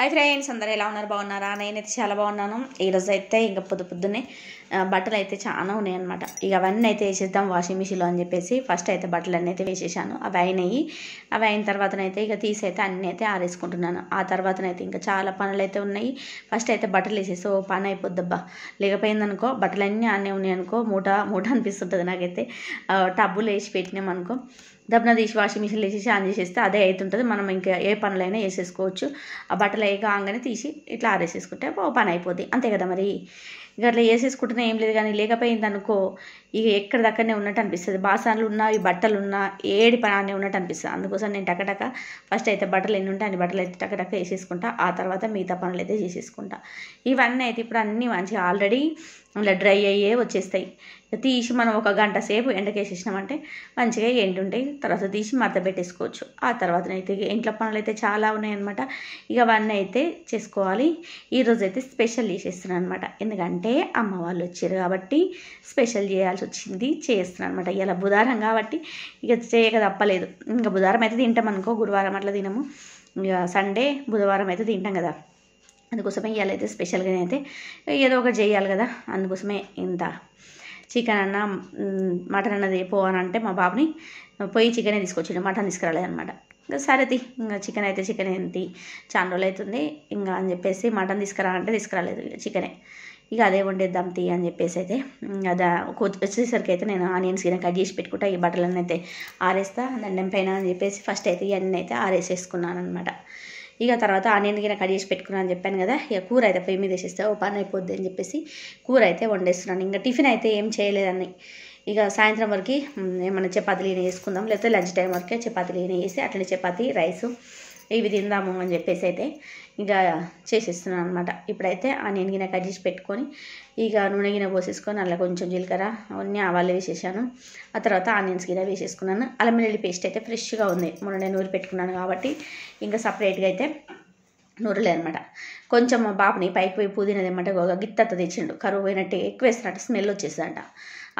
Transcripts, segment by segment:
hi friends అందరు ఎలా ఉన్నారు బాగున్నారా నేనైతే చాలా బాగున్నాను ఈరోజు అయితే ఇంకా పొద్దు పొద్దున్నే బట్టలు అయితే చాలా ఉన్నాయి అనమాట ఇక అవన్నీ అయితే వేసేద్దాం వాషింగ్ మిషన్లో అని చెప్పేసి ఫస్ట్ అయితే అన్నీ అయితే వేసేసాను అవి అయినాయి అవి అయిన తర్వాతనైతే ఇక తీసి అయితే అన్నీ అయితే ఆరేసుకుంటున్నాను ఆ తర్వాతనైతే ఇంకా చాలా పనులు అయితే ఉన్నాయి ఫస్ట్ అయితే బట్టలు వేసేసి ఓ పని అయిపోద్దబ్బా లేకపోయిందనుకో బట్టలన్నీ అన్నీ ఉన్నాయి అనుకో మూట మూట అనిపిస్తుంటుంది నాకైతే టబ్బులు వేసి పెట్టినామనుకో దబ్బన తీసి వాషింగ్ మిషన్లో వేసేసి ఆన్ చేసేస్తే అదే అవుతుంటుంది మనం ఇంకా ఏ పనులైనా వేసేసుకోవచ్చు ఆ బట్టలు కాగానే తీసి ఇట్లా ఆరేసేసుకుంటే పని అయిపోద్ది అంతే కదా మరి ఇక అట్లా వేసేసుకుంటున్నా ఏం లేదు కానీ లేకపోయింది అనుకో ఇక ఎక్కడ దక్కడనే ఉన్నట్టు అనిపిస్తుంది బాసాన్లు ఉన్నా ఈ బట్టలు ఉన్నా ఏడి పని ఉన్నట్టు అనిపిస్తుంది అందుకోసం నేను టకటక ఫస్ట్ అయితే బట్టలు ఎన్ని ఉంటాయి అన్ని బట్టలు అయితే టకటక వేసేసుకుంటా ఆ తర్వాత మిగతా పనులు అయితే చేసేసుకుంటా ఇవన్నీ అయితే ఇప్పుడు అన్నీ మంచిగా ఆల్రెడీ ఇలా డ్రై అయ్యే వచ్చేస్తాయి తీసి మనం ఒక గంట సేపు ఎండకేసేసినామంటే మంచిగా ఎండుంటాయి తర్వాత తీసి మడత పెట్టేసుకోవచ్చు ఆ తర్వాత అయితే ఇంట్లో పనులు అయితే చాలా ఉన్నాయన్నమాట ఇక అవన్నీ అయితే చేసుకోవాలి ఈరోజు అయితే స్పెషల్ చేసేస్తున్నాను అనమాట ఎందుకంటే ఎందుకంటే అమ్మ వాళ్ళు వచ్చారు కాబట్టి స్పెషల్ చేయాల్సి వచ్చింది చేస్తున్నాను అనమాట ఇలా బుధారం కాబట్టి ఇక చేయక తప్పలేదు ఇంకా బుధారం అయితే తింటాం అనుకో గురువారం అట్లా తినము ఇక సండే బుధవారం అయితే తింటాం కదా అందుకోసమే అయితే స్పెషల్గానే అయితే ఏదో ఒకటి చేయాలి కదా అందుకోసమే ఇంత చికెన్ అన్న మటన్ అన్నది అంటే మా బాబుని పోయి చికెనే తీసుకొచ్చిండు మటన్ తీసుకురాలేదనమాట ఇంకా సరే ఇంకా చికెన్ అయితే చికెన్ ఏంటి చాలా రోజులు అవుతుంది ఇంకా అని చెప్పేసి మటన్ తీసుకురా అంటే తీసుకురాలేదు చికెనే ఇక అదే వండేద్దాం తీ అని చెప్పేసి అయితే అదా వచ్చేసరికి అయితే నేను ఆనియన్స్ గిన్నె కట్ చేసి పెట్టుకుంటా ఈ బట్టలన్నీ అయితే ఆరేస్తా దండం పైన అని చెప్పేసి ఫస్ట్ అయితే ఇవన్నీ అయితే ఆరేసేసుకున్నాను అనమాట ఇక తర్వాత ఆనియన్ గిన్నె కట్ చేసి పెట్టుకున్నాను అని చెప్పాను కదా ఇక కూర అయితే పొయ్యి మీద వేసేస్తే ఓ పని అయిపోద్ది అని చెప్పేసి కూర అయితే వండేస్తున్నాను ఇంకా టిఫిన్ అయితే ఏం చేయలేదని ఇక సాయంత్రం వరకు ఏమైనా చపాతీలు వేసుకుందాం లేకపోతే లంచ్ టైం వరకే చపాతీలు వేసి అట్లనే చపాతీ రైస్ ఇవి తిందాము అని చెప్పేసి అయితే ఇంకా చేసేస్తున్నాను అనమాట ఇప్పుడైతే ఆ నేను గిన్నె కట్ చేసి పెట్టుకొని ఇక నూనె గిన్నె పోసేసుకొని అలా కొంచెం జీలకర్ర అవన్నీ ఆవాలి వేసేసాను ఆ తర్వాత ఆనియన్స్ గిన్నె వేసేసుకున్నాను అలమిల్లి పేస్ట్ అయితే ఫ్రెష్గా ఉంది మొన్న నూరి పెట్టుకున్నాను కాబట్టి ఇంకా సపరేట్గా అయితే నూరలేదనమాట కొంచెం మా బాబుని పైకి పోయి పూదినదేమంటే గిత్తత్త తెచ్చిండు కరువు పోయినట్టే ఎక్కువ వేస్తున్నట్టు స్మెల్ వచ్చేసిందంట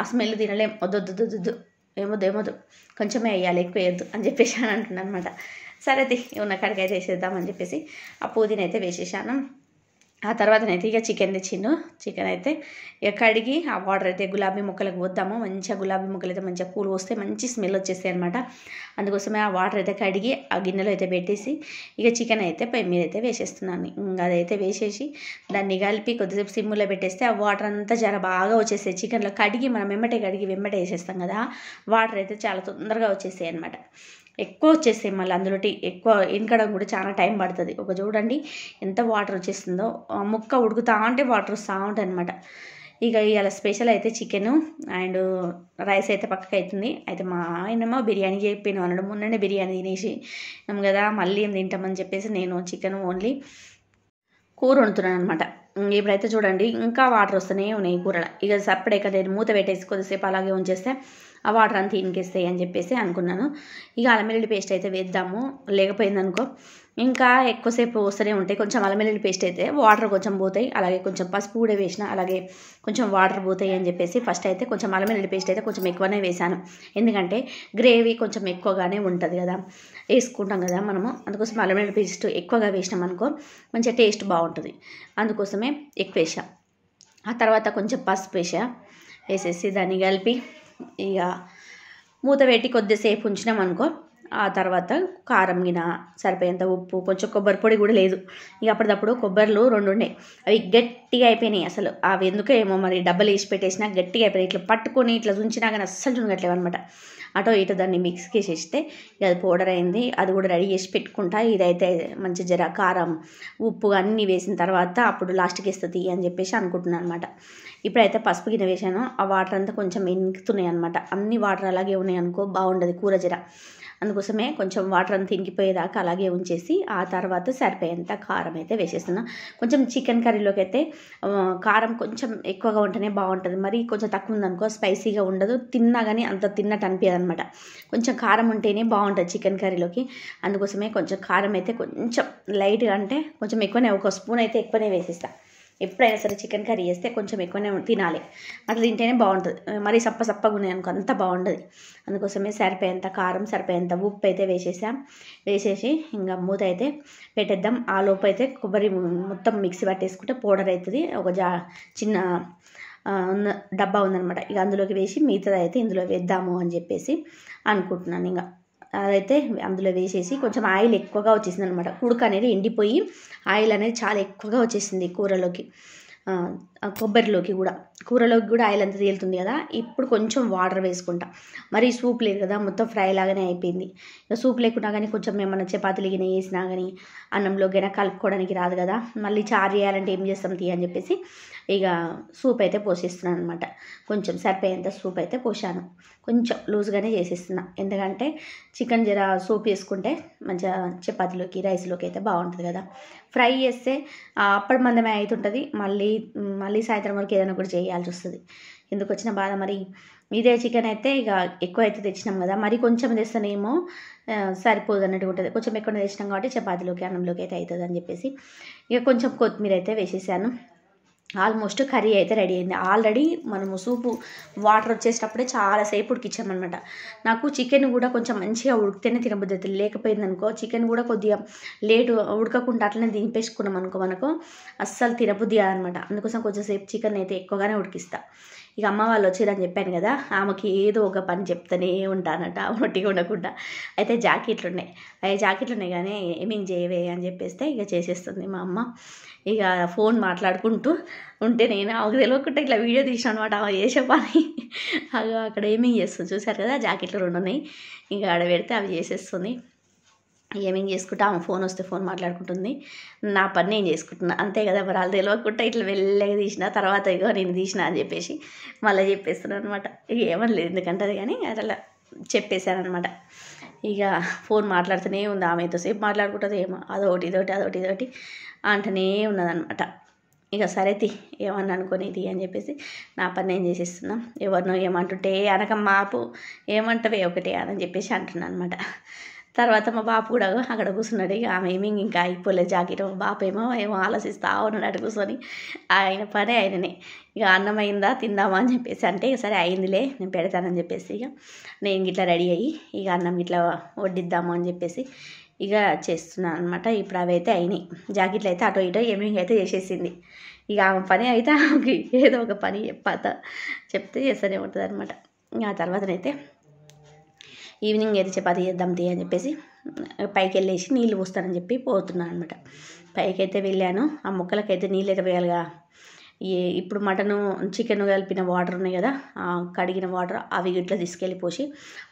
ఆ స్మెల్ తినలేం వద్దొద్దు ఏమొద్దు ఏమొద్దు కొంచెమే వేయాలి ఎక్కువ వేయద్దు అని చెప్పేసి అని అంటున్నాను అనమాట సరే తి ఉన్న కడికైతే వేసేద్దామని చెప్పేసి ఆ పూదిని అయితే వేసేసాను ఆ తర్వాతనైతే ఇక చికెన్ తెచ్చిండు చికెన్ అయితే ఇక కడిగి ఆ వాటర్ అయితే గులాబీ మొక్కలకు పోద్దాము మంచిగా గులాబీ మొక్కలు అయితే మంచిగా కూలు వస్తే మంచి స్మెల్ వచ్చేస్తాయి అనమాట అందుకోసమే ఆ వాటర్ అయితే కడిగి ఆ గిన్నెలో అయితే పెట్టేసి ఇక చికెన్ అయితే పై మీద అయితే వేసేస్తున్నాను ఇంకా అదైతే వేసేసి దాన్ని కలిపి కొద్దిసేపు సిమ్ములో పెట్టేస్తే ఆ వాటర్ అంతా చాలా బాగా వచ్చేస్తాయి చికెన్లో కడిగి మనం వెంబటే కడిగి వెంబటే వేసేస్తాం కదా వాటర్ అయితే చాలా తొందరగా వచ్చేస్తాయి అనమాట ఎక్కువ వచ్చేస్తాయి మళ్ళీ అందులోటి ఎక్కువ ఎనకడం కూడా చాలా టైం పడుతుంది ఒక చూడండి ఎంత వాటర్ వచ్చేస్తుందో ముక్క ఉడుకుతా ఉంటే వాటర్ వస్తూ ఉంటుంది అనమాట ఇక ఇవాళ స్పెషల్ అయితే చికెను అండ్ రైస్ అయితే పక్కకి అవుతుంది అయితే మా ఆయనమ్మ బిర్యానీ చెప్పాను అనడం మొన్ననే బిర్యానీ తినేసి కదా మళ్ళీ ఏం తింటామని చెప్పేసి నేను చికెన్ ఓన్లీ కూర వండుతున్నాను అనమాట ఇప్పుడైతే చూడండి ఇంకా వాటర్ వస్తూనే ఉన్నాయి కూరలో ఇక సపరేట్గా నేను మూత పెట్టేసి కొద్దిసేపు అలాగే ఉంచేస్తే ఆ వాటర్ అంతా ఇంకేస్తాయి అని చెప్పేసి అనుకున్నాను ఇక అలమెల్లి పేస్ట్ అయితే వేద్దాము లేకపోయిందనుకో ఇంకా ఎక్కువసేపు వస్తూనే ఉంటాయి కొంచెం అలమెల్లి పేస్ట్ అయితే వాటర్ కొంచెం పోతాయి అలాగే కొంచెం పసుపు కూడా వేసిన అలాగే కొంచెం వాటర్ పోతాయి అని చెప్పేసి ఫస్ట్ అయితే కొంచెం అలమెల్లి పేస్ట్ అయితే కొంచెం ఎక్కువనే వేశాను ఎందుకంటే గ్రేవీ కొంచెం ఎక్కువగానే ఉంటుంది కదా వేసుకుంటాం కదా మనము అందుకోసం అలమెల్లి పేస్ట్ ఎక్కువగా వేసినాం అనుకో మంచిగా టేస్ట్ బాగుంటుంది అందుకోసమే ఎక్కువ వేసాం ఆ తర్వాత కొంచెం పసుపు వేసా వేసేసి దాన్ని కలిపి ఇక మూత పెట్టి కొద్దిసేపు ఉంచినాం అనుకో ఆ తర్వాత కారం గిన సరిపోయేంత ఉప్పు కొంచెం కొబ్బరి పొడి కూడా లేదు ఇక అప్పటిదప్పుడు కొబ్బరిలు రెండు ఉన్నాయి అవి గట్టిగా అయిపోయినాయి అసలు అవి ఎందుకో ఏమో మరి డబ్బలు వేసి పెట్టేసినా గట్టిగా అయిపోయినాయి ఇట్లా పట్టుకొని ఇట్లా ఉంచినా కానీ అస్సలు చునగట్లేవు అనమాట అటో ఇటు దాన్ని మిక్స్ చేసేస్తే ఇక అది పౌడర్ అయింది అది కూడా రెడీ చేసి పెట్టుకుంటా ఇదైతే మంచి జర కారం ఉప్పు అన్నీ వేసిన తర్వాత అప్పుడు లాస్ట్కి వేస్తుంది అని చెప్పేసి అనుకుంటున్నాను అనమాట ఇప్పుడైతే పసుపు గిన్నె వేసాను ఆ వాటర్ అంతా కొంచెం ఇంకుతున్నాయి అనమాట అన్ని వాటర్ అలాగే ఉన్నాయి అనుకో బాగుండదు కూర జర అందుకోసమే కొంచెం వాటర్ అంతా ఇంకిపోయేదాకా అలాగే ఉంచేసి ఆ తర్వాత సరిపోయేంత కారం అయితే వేసేస్తున్నా కొంచెం చికెన్ కర్రీలోకి అయితే కారం కొంచెం ఎక్కువగా ఉంటేనే బాగుంటుంది మరి కొంచెం తక్కువ ఉందనుకో స్పైసీగా ఉండదు తిన్నా కానీ అంత తిన్నట్టు అనిపించదు అనమాట కొంచెం కారం ఉంటేనే బాగుంటుంది చికెన్ కర్రీలోకి అందుకోసమే కొంచెం కారం అయితే కొంచెం లైట్గా అంటే కొంచెం ఎక్కువనే ఒక స్పూన్ అయితే ఎక్కువనే వేసేస్తాను ఎప్పుడైనా సరే చికెన్ కర్రీ చేస్తే కొంచెం ఎక్కువనే తినాలి అట్లా తింటేనే బాగుంటుంది మరీ సప్ప సప్పగా ఉన్నాయి అనుకో అంత బాగుంటుంది అందుకోసమే సరిపోయేంత కారం సరిపోయేంత ఉప్పు అయితే వేసేసాం వేసేసి ఇంకా మూత అయితే పెట్టేద్దాం ఆ లోపు అయితే కొబ్బరి మొత్తం మిక్సీ పట్టేసుకుంటే పౌడర్ అవుతుంది ఒక జా చిన్న ఉన్న డబ్బా ఉందనమాట ఇక అందులోకి వేసి మిగతాది అయితే ఇందులో వేద్దాము అని చెప్పేసి అనుకుంటున్నాను ఇంకా అదైతే అందులో వేసేసి కొంచెం ఆయిల్ ఎక్కువగా వచ్చేసింది అనమాట కుడుక అనేది ఎండిపోయి ఆయిల్ అనేది చాలా ఎక్కువగా వచ్చేసింది కూరలోకి కొబ్బరిలోకి కూడా కూరలోకి కూడా ఆయిల్ అంతా తేలుతుంది కదా ఇప్పుడు కొంచెం వాటర్ వేసుకుంటా మరి సూప్ లేదు కదా మొత్తం ఫ్రై లాగానే అయిపోయింది సూప్ లేకున్నా కానీ కొంచెం ఏమన్నా చపాతీలు గిన వేసినా కానీ అన్నంలో గిన కలుపుకోవడానికి రాదు కదా మళ్ళీ చారు చేయాలంటే ఏం చేస్తాం తీ అని చెప్పేసి ఇక సూప్ అయితే పోసేస్తున్నాను అనమాట కొంచెం సరిపోయేంత సూప్ అయితే పోసాను కొంచెం లూజ్గానే చేసేస్తున్నా ఎందుకంటే చికెన్ జర సూప్ వేసుకుంటే మంచిగా చపాతీలోకి రైస్లోకి అయితే బాగుంటుంది కదా ఫ్రై చేస్తే అప్పటి మందమే అవుతుంటుంది మళ్ళీ మళ్ళీ సాయంత్రం వరకు ఏదైనా కూడా చేయాల్సి వస్తుంది ఎందుకు వచ్చిన బాధ మరి ఇదే చికెన్ అయితే ఇక ఎక్కువ అయితే తెచ్చినాం కదా మరి కొంచెం తెస్తేనేమో సరిపోదు అన్నట్టు ఉంటుంది కొంచెం ఎక్కువ తెచ్చినాం కాబట్టి చపాతీలోకి అన్నంలోకి అయితే అవుతుంది అని చెప్పేసి ఇక కొంచెం కొత్తిమీర అయితే వేసేసాను ఆల్మోస్ట్ కర్రీ అయితే రెడీ అయింది ఆల్రెడీ మనము సూపు వాటర్ వచ్చేటప్పుడే చాలాసేపు ఉడికించామన్నమాట నాకు చికెన్ కూడా కొంచెం మంచిగా ఉడికితేనే తినబుద్ధి లేకపోయింది అనుకో చికెన్ కూడా కొద్దిగా లేటు ఉడకకుండా అట్లనే దింపేసుకున్నాం అనుకో మనకు అస్సలు తినబుద్ధి అనమాట అందుకోసం కొంచెంసేపు చికెన్ అయితే ఎక్కువగానే ఉడికిస్తాను ఇక అమ్మ వాళ్ళు వచ్చారని చెప్పాను కదా ఆమెకి ఏదో ఒక పని చెప్తూనే ఉంటానట ఒట్టిగా ఉండకుండా అయితే జాకెట్లు ఉన్నాయి అవి జాకెట్లు ఉన్నాయి కానీ ఏమింగ్ చేయవే అని చెప్పేస్తే ఇక చేసేస్తుంది మా అమ్మ ఇక ఫోన్ మాట్లాడుకుంటూ ఉంటే నేను ఆమెకు తెలియకుండా ఇట్లా వీడియో తీసిన అనమాట ఆమె చేసే పని అక్కడ ఏమేమి చేస్తుంది చూసారు కదా జాకెట్లు రెండు ఉన్నాయి ఇంకా ఆడ పెడితే అవి చేసేస్తుంది ఏమేం చేసుకుంటా ఆమె ఫోన్ వస్తే ఫోన్ మాట్లాడుకుంటుంది నా పని నేను చేసుకుంటున్నా అంతే కదా మరి వాళ్ళు తెలియకుండా ఇట్లా వెళ్ళే తీసిన తర్వాత ఇగో నేను తీసిన అని చెప్పేసి మళ్ళీ చెప్పేస్తున్నాను అనమాట ఏమని లేదు ఎందుకంటే కానీ అట్లా చెప్పేశానమాట ఇక ఫోన్ మాట్లాడుతూనే ఉంది ఆమె ఎంతసేపు మాట్లాడుకుంటుంది ఏమో అదొకటి ఇదొకటి అదొకటి ఇదొకటి అంటనే ఉన్నదనమాట ఇక సరేతి ఏమన్నా అనుకునేది అని చెప్పేసి నా పని నేను చేసేస్తున్నాం ఎవరినో ఏమంటుంటే అనక మాపు ఏమంటవే ఒకటే అని చెప్పేసి అంటున్నాను అనమాట తర్వాత మా బాపు కూడా అక్కడ కూర్చున్నాడు ఇక ఆమె ఏమి ఇంకా అయిపోలేదు జాకెట్ మా బాపు ఏమో ఏమో ఆలోచిస్తా ఉన్నాడు అటు కూర్చొని ఆయన పని ఆయననే ఇక అన్నం అయిందా తిందామా అని చెప్పేసి అంటే సరే అయిందిలే నేను పెడతానని చెప్పేసి ఇక నేను ఇట్లా రెడీ అయ్యి ఇక అన్నం ఇట్లా వడ్డిద్దాము అని చెప్పేసి ఇక చేస్తున్నాను అనమాట ఇప్పుడు అవి అయితే అయినాయి జాకెట్లు అయితే అటో ఇటో ఏమింగ్ అయితే చేసేసింది ఇక ఆమె పని అయితే ఆమెకి ఏదో ఒక పని చెప్పాత చెప్తే చేస్తూనే ఉంటుంది అనమాట ఆ తర్వాతనైతే ఈవినింగ్ అయితే చపాతి చేద్దాం తీ అని చెప్పేసి పైకి వెళ్ళేసి నీళ్ళు పోస్తానని చెప్పి పోతున్నాను అనమాట పైకి అయితే వెళ్ళాను ఆ మొక్కలకైతే నీళ్ళు అయితే ఏ ఇప్పుడు మటను చికెన్ కలిపిన వాటర్ ఉన్నాయి కదా కడిగిన వాటర్ అవి ఇట్లా తీసుకెళ్ళి పోసి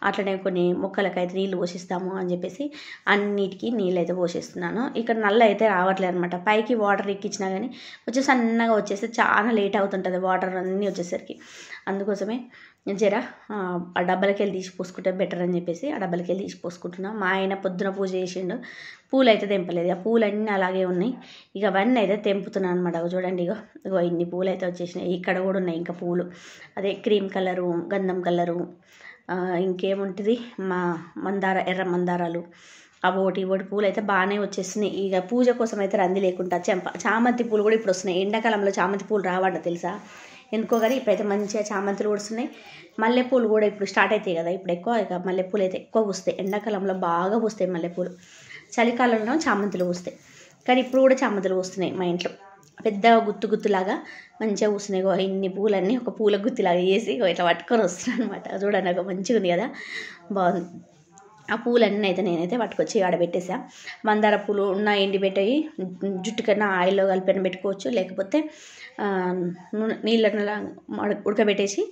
అట్లనే కొన్ని మొక్కలకైతే నీళ్ళు పోషిస్తాము అని చెప్పేసి అన్నిటికీ నీళ్ళు అయితే పోషిస్తున్నాను ఇక్కడ నల్ల అయితే రావట్లేదు అనమాట పైకి వాటర్ ఎక్కించినా కానీ కొంచెం సన్నగా వచ్చేస్తే చాలా లేట్ అవుతుంటుంది వాటర్ అన్నీ వచ్చేసరికి అందుకోసమే జర ఆ డబ్బాలకి వెళ్ళి తీసి పోసుకుంటే బెటర్ అని చెప్పేసి ఆ డబ్బాలకి వెళ్ళి తీసి పోసుకుంటున్నా మా ఆయన పొద్దున పూజ చేసిండు పూలు అయితే తెంపలేదు ఆ పూలు అన్నీ అలాగే ఉన్నాయి ఇక అవన్నీ అయితే తెంపుతున్నాను అనమాట చూడండి ఇగో ఇగో ఇన్ని పూలు అయితే వచ్చేసినాయి ఇక్కడ కూడా ఉన్నాయి ఇంకా పూలు అదే క్రీమ్ కలరు గంధం కలరు ఇంకేముంటుంది మా మందార ఎర్ర మందారాలు అవి ఒకటి ఒకటి పూలు అయితే బాగానే వచ్చేసినాయి ఇక పూజ కోసం అయితే రంది లేకుండా చెంప చామంతి పూలు కూడా ఇప్పుడు వస్తున్నాయి ఎండాకాలంలో చామంతి పూలు రావంట తెలుసా ఎందుకో కానీ ఇప్పుడైతే మంచిగా చామంతులు పూస్తున్నాయి మల్లెపూలు కూడా ఇప్పుడు స్టార్ట్ అవుతాయి కదా ఇప్పుడు ఎక్కువ ఇక మల్లెపూలు అయితే ఎక్కువ పూస్తాయి ఎండాకాలంలో బాగా పూస్తాయి మల్లెపూలు చలికాలంలో చామంతులు పూస్తాయి కానీ ఇప్పుడు కూడా చామంతులు పూస్తున్నాయి మా ఇంట్లో పెద్ద గుత్తు గుత్తులాగా మంచిగా పూసినాయి ఇన్ని పూలన్నీ ఒక పూల గుత్తులాగా వేసి ఇట్లా పట్టుకొని వస్తున్నాను అనమాట చూడండి నాకు మంచిగా ఉంది కదా బాగుంది ఆ పూలన్నీ అయితే నేనైతే పట్టుకొచ్చి ఆడబెట్టేసా మందార పూలు ఉన్న ఎండి పెట్టేవి జుట్టు కన్నా ఆయిల్లో కలిపిన పెట్టుకోవచ్చు లేకపోతే నీళ్ళ ఉడకబెట్టేసి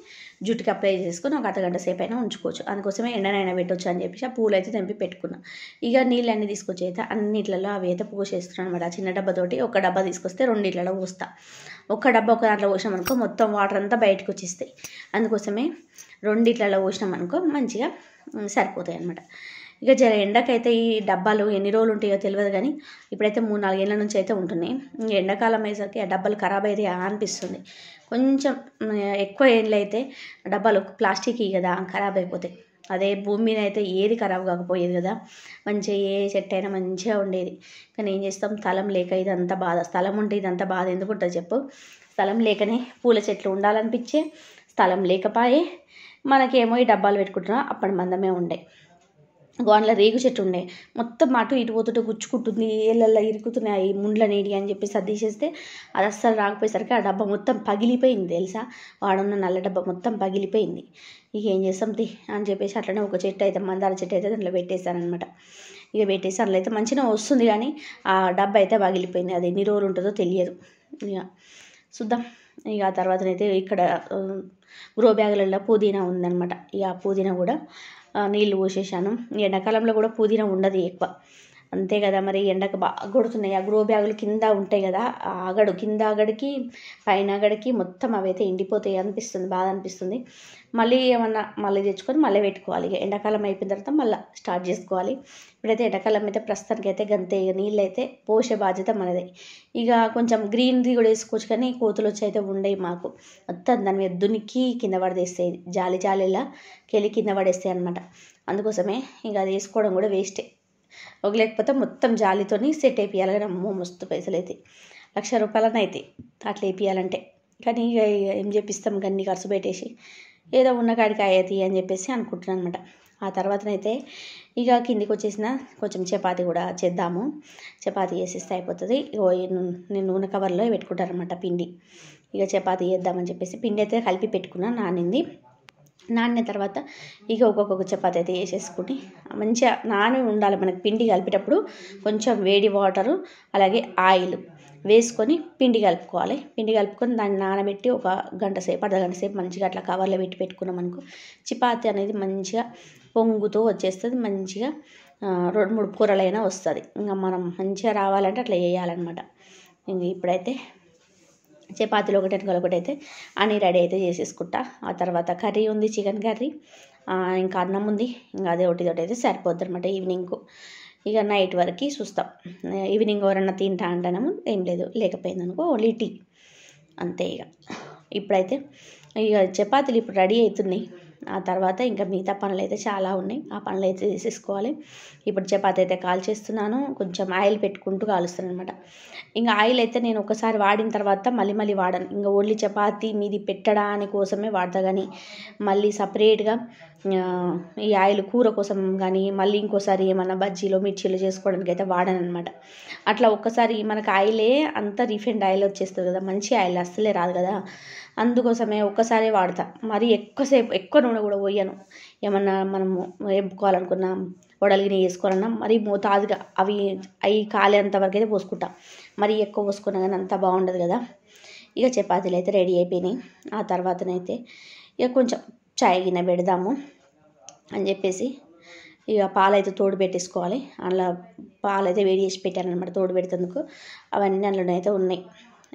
జుట్టుకి అప్లై చేసుకుని ఒక అర్ధగంట సేపు అయినా ఉంచుకోవచ్చు అందుకోసమే ఎండనైనా పెట్టవచ్చు అని చెప్పేసి ఆ పూలు అయితే తెంపి పెట్టుకున్నా ఇక నీళ్ళన్నీ తీసుకొచ్చి అయితే అన్నిట్లలో అవి అయితే పోసేస్తున్నాను అనమాట చిన్న డబ్బాతోటి ఒక డబ్బా తీసుకొస్తే ఇళ్ళలో పోస్తా ఒక్క డబ్బా ఒక దాంట్లో పోసినాం అనుకో మొత్తం వాటర్ అంతా బయటకు వచ్చేస్తాయి అందుకోసమే రెండిట్లలో పోసినాం అనుకో మంచిగా సరిపోతాయి అనమాట ఇక జర ఎండకైతే ఈ డబ్బాలు ఎన్ని రోజులు ఉంటాయో తెలియదు కానీ ఇప్పుడైతే మూడు నాలుగేళ్ల నుంచి అయితే ఉంటున్నాయి ఎండాకాలం అయ్యేసరికి ఆ డబ్బాలు ఖరాబ్ అయితే అనిపిస్తుంది కొంచెం ఎక్కువ ఏళ్ళు అయితే డబ్బాలు ప్లాస్టిక్ కదా ఖరాబ్ అయిపోతాయి అదే భూమి మీద అయితే ఏది ఖరాబ్ కాకపోయేది కదా మంచిగా ఏ చెట్టు అయినా మంచిగా ఉండేది కానీ ఏం చేస్తాం స్థలం లేక ఇదంతా బాధ స్థలం ఉంటే ఇదంతా బాధ ఎందుకు ఉంటుంది చెప్పు స్థలం లేకనే పూల చెట్లు ఉండాలనిపించే స్థలం లేకపోయి మనకేమో ఈ డబ్బాలు పెట్టుకుంటున్నా అప్పటి మందమే ఉండే గోన్ల రేగు చెట్టు ఉండే మొత్తం అటు ఇటు పోతుంటే గుచ్చుకుంటుంది ఏళ్ళల్లో ఇరుకుతున్నాయి ముండ్ల నేడి అని చెప్పేసి అది తీసేస్తే అది అస్సలు రాకపోయేసరికి ఆ డబ్బా మొత్తం పగిలిపోయింది తెలుసా వాడున్న నల్ల డబ్బా మొత్తం పగిలిపోయింది ఇక ఏం చేస్తాం తి అని చెప్పేసి అట్లనే ఒక చెట్టు అయితే మందార చెట్టు అయితే దాంట్లో పెట్టేశానమాట ఇక పెట్టేసి అందులో అయితే మంచిగా వస్తుంది కానీ ఆ డబ్బా అయితే పగిలిపోయింది అది ఎన్ని రోజులు ఉంటుందో తెలియదు ఇక చూద్దాం ఇక ఆ తర్వాతనైతే ఇక్కడ గ్రో బ్యాగులలో పుదీనా ఉందనమాట ఇక ఆ పుదీనా కూడా నీళ్ళు పోసేసాను ఎండాకాలంలో కూడా పుదీనా ఉండదు ఎక్కువ అంతే కదా మరి ఎండకు బాగా కొడుతున్నాయి ఆ గ్రో బ్యాగులు కింద ఉంటాయి కదా ఆ అగడు కింద అగడికి పైన అగడికి మొత్తం అవైతే ఎండిపోతాయి అనిపిస్తుంది బాధ అనిపిస్తుంది మళ్ళీ ఏమన్నా మళ్ళీ తెచ్చుకొని మళ్ళీ పెట్టుకోవాలి ఇక ఎండాకాలం అయిపోయిన తర్వాత మళ్ళీ స్టార్ట్ చేసుకోవాలి ఇప్పుడైతే ఎండాకాలం అయితే ప్రస్తుతానికి అయితే గంతే ఇక నీళ్ళు అయితే పోసే బాధ్యత మనదే ఇక కొంచెం గ్రీనరీ కూడా వేసుకోవచ్చు కానీ కోతులు వచ్చి అయితే ఉండేవి మాకు మొత్తం దాని మీద దునికి కింద పడదేస్తాయి జాలి జాలిలా కెళ్ళి కింద పడేస్తాయి అనమాట అందుకోసమే ఇక అది వేసుకోవడం కూడా వేస్టే ఒక లేకపోతే మొత్తం జాలితోని సెట్ అయిపోయాలి కానీ అమ్మో మస్తు పైసలు అయితే లక్ష రూపాయలన అయితే అట్లా వేపియాలంటే కానీ ఇక ఏం చెప్పిస్తాం కానీ ఖర్చు పెట్టేసి ఏదో ఉన్న కాడికి అయ్యేది అని చెప్పేసి అనుకుంటున్నాను అనమాట ఆ తర్వాతనైతే ఇక కిందికి వచ్చేసిన కొంచెం చపాతి కూడా చేద్దాము చపాతి చేసేస్తే అయిపోతుంది నేను నూనె కవర్లో పెట్టుకుంటాను అనమాట పిండి ఇక చపాతి చేద్దామని చెప్పేసి పిండి అయితే కలిపి పెట్టుకున్నాను నానింది నానిన తర్వాత ఇక ఒక్కొక్క చపాతి అయితే వేసేసుకుని మంచిగా నాని ఉండాలి మనకి పిండి కలిపేటప్పుడు కొంచెం వేడి వాటరు అలాగే ఆయిల్ వేసుకొని పిండి కలుపుకోవాలి పిండి కలుపుకొని దాన్ని నానబెట్టి ఒక గంట సేపు అర్ధ గంట సేపు మంచిగా అట్లా కవర్లో పెట్టి పెట్టుకున్నాం అనుకో చపాతి అనేది మంచిగా పొంగుతూ వచ్చేస్తుంది మంచిగా రెండు మూడు కూరలైనా వస్తుంది ఇంకా మనం మంచిగా రావాలంటే అట్లా వేయాలన్నమాట ఇప్పుడైతే చపాతీలు ఒకటి వెనకాల ఒకటి అయితే అన్నీ రెడీ అయితే చేసేసుకుంటా ఆ తర్వాత కర్రీ ఉంది చికెన్ కర్రీ ఇంకా అన్నం ఉంది ఇంకా అదే ఒకటి ఒకటి అయితే సరిపోద్ది అనమాట ఈవినింగ్ ఇక నైట్ వరకు చూస్తాం ఈవినింగ్ ఎవరన్నా తింటా అంటాము ఏం లేదు లేకపోయింది అనుకో ఓన్లీ టీ అంతే ఇక ఇప్పుడైతే ఇక చపాతీలు ఇప్పుడు రెడీ అవుతున్నాయి ఆ తర్వాత ఇంకా మిగతా పనులు అయితే చాలా ఉన్నాయి ఆ పనులు అయితే చేసేసుకోవాలి ఇప్పుడు చపాతి అయితే కాల్చేస్తున్నాను కొంచెం ఆయిల్ పెట్టుకుంటూ కాలుస్తాను అనమాట ఇంకా ఆయిల్ అయితే నేను ఒకసారి వాడిన తర్వాత మళ్ళీ మళ్ళీ వాడను ఇంకా ఓన్లీ చపాతి మీది పెట్టడానికి కోసమే వాడతా కానీ మళ్ళీ సపరేట్గా ఈ ఆయిల్ కూర కోసం కానీ మళ్ళీ ఇంకోసారి ఏమైనా బజ్జీలో మిర్చీలు చేసుకోవడానికి అయితే వాడను అనమాట అట్లా ఒక్కసారి మనకు ఆయిలే అంత రీఫైండ్ ఆయిల్ వచ్చేస్తుంది కదా మంచి ఆయిల్ అస్సలే రాదు కదా అందుకోసమే ఒక్కసారే వాడతా మరి ఎక్కువసేపు ఎక్కువ నూనె కూడా పోయాను ఏమన్నా మనము ఎంపుకోవాలనుకున్నా వడలిగిన వేసుకోవాలన్నా మరి మోతాదుగా అవి అవి కాలేంత వరకు అయితే పోసుకుంటా మరి ఎక్కువ పోసుకున్నా కానీ అంత బాగుండదు కదా ఇక చపాతీలు అయితే రెడీ అయిపోయినాయి ఆ తర్వాతనైతే ఇక కొంచెం చాయ్ గిన్నె పెడదాము అని చెప్పేసి ఇక పాలైతే తోడు పెట్టేసుకోవాలి అందులో పాలైతే వేడి చేసి పెట్టాను అనమాట తోడు పెడుతుందుకు అవన్నీ అందులోనైతే ఉన్నాయి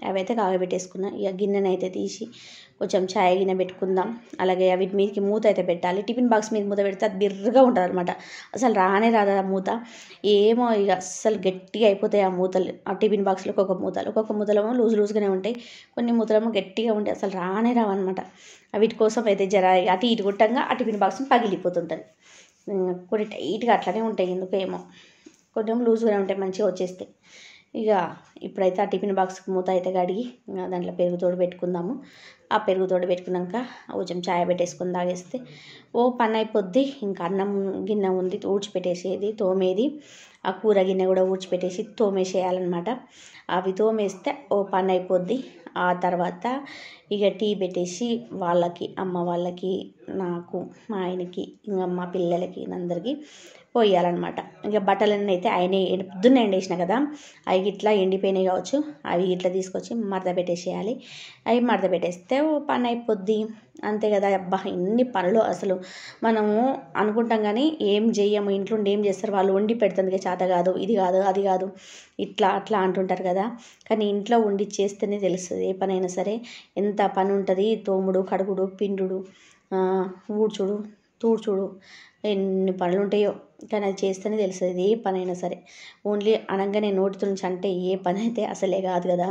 అవి అయితే కాగబెట్టేసుకున్నాం ఇక గిన్నెనైతే అయితే తీసి కొంచెం ఛాయ్ గిన్నె పెట్టుకుందాం అలాగే వీటి మీదకి మూత అయితే పెట్టాలి టిఫిన్ బాక్స్ మీద మూత పెడితే అది బిర్రగా ఉంటుంది అనమాట అసలు రానే రాదు ఆ మూత ఏమో ఇక అస్సలు గట్టిగా అయిపోతాయి ఆ మూతలు ఆ టిఫిన్ బాక్స్లో ఒక్కొక్క మూతలు ఒక్కొక్క మూతలేమో లూజ్ లూజ్గానే ఉంటాయి కొన్ని మూతలేమో గట్టిగా ఉంటాయి అసలు రానే రావన్నమాట వీటి కోసం అయితే జర అటు ఇటు కొట్టంగా ఆ టిఫిన్ బాక్స్ పగిలిపోతుంటుంది కొన్ని టైట్గా అట్లనే ఉంటాయి ఎందుకేమో కొంచెం లూజ్గానే ఉంటాయి మంచిగా వచ్చేస్తాయి ఇక ఇప్పుడైతే ఆ టిఫిన్ బాక్స్ మూత అయితే కడిగి దాంట్లో పెరుగు తోడు పెట్టుకుందాము ఆ పెరుగు తోడు పెట్టుకున్నాక కొంచెం చాయ్ పెట్టేసుకుని తాగేస్తే ఓ పని అయిపోద్ది ఇంకా అన్నం గిన్నె ఉంది ఊడ్చిపెట్టేసేది తోమేది ఆ కూర గిన్నె కూడా ఊడ్చిపెట్టేసి తోమేసేయాలన్నమాట అవి తోమేస్తే ఓ పని అయిపోద్ది ఆ తర్వాత ఇక టీ పెట్టేసి వాళ్ళకి అమ్మ వాళ్ళకి నాకు మా ఆయనకి ఇంకా మా పిల్లలకి అందరికీ పోయాలన్నమాట ఇంకా బట్టలన్నీ అయితే ఆయనే పొద్దున్నే ఎండేసిన కదా అవి ఇట్లా ఎండిపోయినాయి కావచ్చు అవి ఇట్లా తీసుకొచ్చి మడత పెట్టేసేయాలి అవి మడత పెట్టేస్తే పని అయిపోద్ది అంతే కదా అబ్బా ఇన్ని పనులు అసలు మనము అనుకుంటాం కానీ ఏం చేయము ఇంట్లో ఏం చేస్తారు వాళ్ళు వండి పెడుతుంది చేత కాదు ఇది కాదు అది కాదు ఇట్లా అట్లా అంటుంటారు కదా కానీ ఇంట్లో వండి చేస్తేనే తెలుస్తుంది ఏ పనైనా సరే ఎంత ఎంత పని ఉంటుంది తోముడు కడుగుడు పిండుడు ఊడ్చుడు తూడ్చుడు ఎన్ని పనులు ఉంటాయో కానీ అది చేస్తేనే తెలుస్తుంది ఏ పనైనా సరే ఓన్లీ అనగానే నోటితో నుంచి అంటే ఏ పని అయితే అసలే కాదు కదా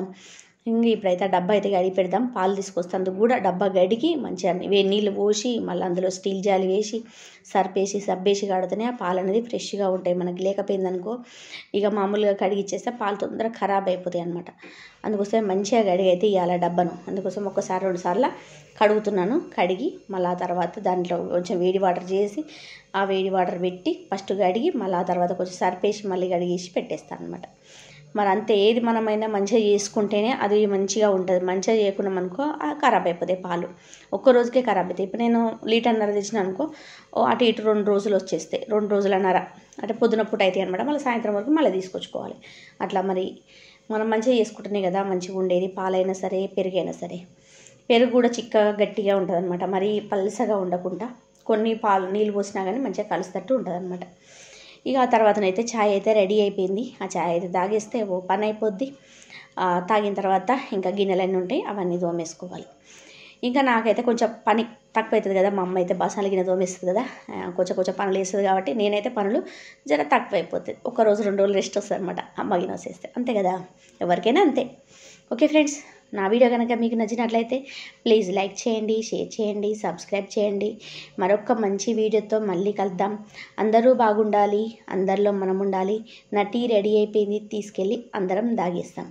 ఇంకా ఇప్పుడైతే డబ్బా అయితే గడి పెడదాం పాలు అందుకు కూడా డబ్బా గడికి మంచిగా వేడి నీళ్ళు పోసి మళ్ళీ అందులో స్టీల్ జాలి వేసి సర్పేసి సబ్బేసి కడితేనే ఆ పాలు అనేది ఫ్రెష్గా ఉంటాయి మనకి లేకపోయిందనుకో ఇక మామూలుగా కడిగి ఇచ్చేస్తే పాలు తొందరగా ఖరాబ్ అయిపోతాయి అనమాట అందుకోసమే మంచిగా కడిగి అయితే ఇవాళ డబ్బాను అందుకోసం ఒక్కసారి రెండు సార్లు కడుగుతున్నాను కడిగి మళ్ళీ ఆ తర్వాత దాంట్లో కొంచెం వేడి వాటర్ చేసి ఆ వేడి వాటర్ పెట్టి ఫస్ట్ కడిగి మళ్ళీ ఆ తర్వాత కొంచెం సర్పేసి మళ్ళీ కడిగేసి పెట్టేస్తాను అనమాట మరి అంత ఏది మనమైనా మంచిగా చేసుకుంటేనే అది మంచిగా ఉంటుంది మంచిగా చేయకుండా అనుకో ఖరాబ్ అయిపోతాయి పాలు ఒక్క రోజుకే ఖరాబ్ అవుతాయి ఇప్పుడు నేను లీటర్న్నర తెచ్చిన అనుకో అటు ఇటు రెండు రోజులు వచ్చేస్తాయి రెండు రోజులన్నర అంటే పొద్దున పూట అవుతాయి అనమాట మళ్ళీ సాయంత్రం వరకు మళ్ళీ తీసుకొచ్చుకోవాలి అట్లా మరి మనం మంచిగా చేసుకుంటేనే కదా మంచిగా ఉండేది పాలైనా సరే పెరుగైనా సరే పెరుగు కూడా చిక్కగా గట్టిగా ఉంటుంది అనమాట మరీ పల్సగా ఉండకుండా కొన్ని పాలు నీళ్ళు పోసినా కానీ మంచిగా కలుస్తట్టు ఉంటుంది అనమాట ఇక ఆ తర్వాతనైతే ఛాయ్ అయితే రెడీ అయిపోయింది ఆ ఛాయ్ అయితే తాగేస్తే ఓ పని అయిపోద్ది తాగిన తర్వాత ఇంకా గిన్నెలన్నీ ఉంటాయి అవన్నీ దోమేసుకోవాలి ఇంకా నాకైతే కొంచెం పని తక్కువ అవుతుంది కదా మా అమ్మ అయితే బసాల గిన్నె దోమేస్తుంది కదా కొంచెం కొంచెం పనులు వేస్తుంది కాబట్టి నేనైతే పనులు జర తక్కువ అయిపోతుంది ఒక రోజు రెండు రోజులు రెస్ట్ వస్తుంది అనమాట అమ్మ గిన్నె వేస్తే అంతే కదా ఎవరికైనా అంతే ఓకే ఫ్రెండ్స్ నా వీడియో కనుక మీకు నచ్చినట్లయితే ప్లీజ్ లైక్ చేయండి షేర్ చేయండి సబ్స్క్రైబ్ చేయండి మరొక మంచి వీడియోతో మళ్ళీ కలుద్దాం అందరూ బాగుండాలి అందరిలో మనం ఉండాలి నా టీ రెడీ అయిపోయింది తీసుకెళ్ళి అందరం దాగేస్తాం